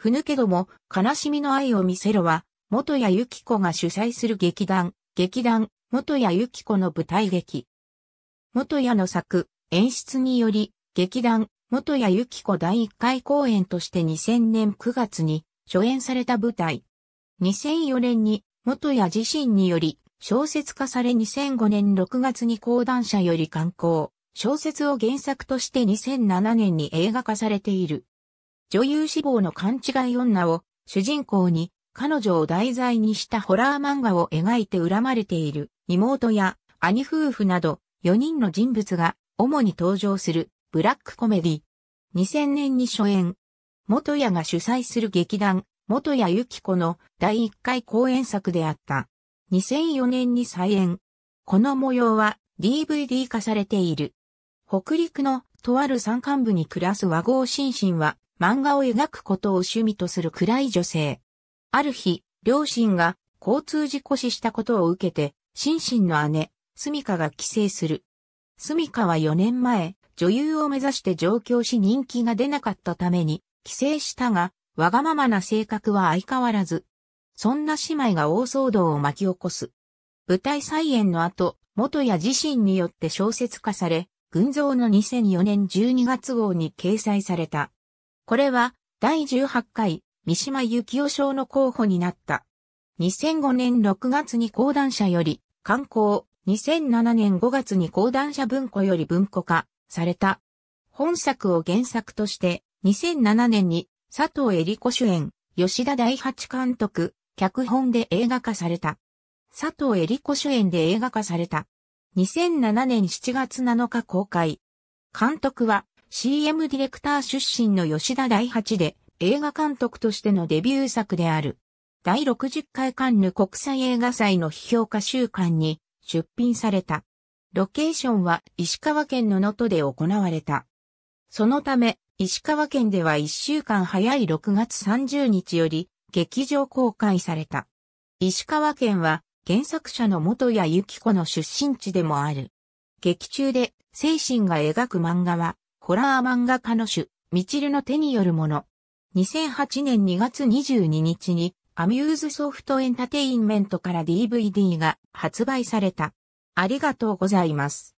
ふぬけども、悲しみの愛を見せろは、元谷由紀子が主催する劇団、劇団、元谷由紀子の舞台劇。元谷の作、演出により、劇団、元谷由紀子第1回公演として2000年9月に初演された舞台。2004年に、元谷自身により、小説化され2005年6月に講談社より刊行。小説を原作として2007年に映画化されている。女優志望の勘違い女を主人公に彼女を題材にしたホラー漫画を描いて恨まれている妹や兄夫婦など4人の人物が主に登場するブラックコメディ。2000年に初演。元谷が主催する劇団元谷由紀子の第1回公演作であった。2004年に再演。この模様は DVD 化されている。北陸のとある山間部に暮らす和合心身は漫画を描くことを趣味とする暗い女性。ある日、両親が交通事故死したことを受けて、心身の姉、スミカが帰省する。スミカは4年前、女優を目指して上京し人気が出なかったために、帰省したが、わがままな性格は相変わらず。そんな姉妹が大騒動を巻き起こす。舞台再演の後、元や自身によって小説化され、群像の2004年12月号に掲載された。これは第18回三島幸紀夫賞の候補になった。2005年6月に講談社より刊行、2007年5月に講談社文庫より文庫化された。本作を原作として2007年に佐藤恵里子主演、吉田大八監督、脚本で映画化された。佐藤恵里子主演で映画化された。2007年7月7日公開。監督は CM ディレクター出身の吉田第八で映画監督としてのデビュー作である。第60回カンヌ国際映画祭の批評家週間に出品された。ロケーションは石川県の能登で行われた。そのため、石川県では1週間早い6月30日より劇場公開された。石川県は原作者の元谷由紀子の出身地でもある。劇中で精神が描く漫画はホラー漫画家の主、ミチルの手によるもの。2008年2月22日に、アミューズソフトエンタテインメントから DVD が発売された。ありがとうございます。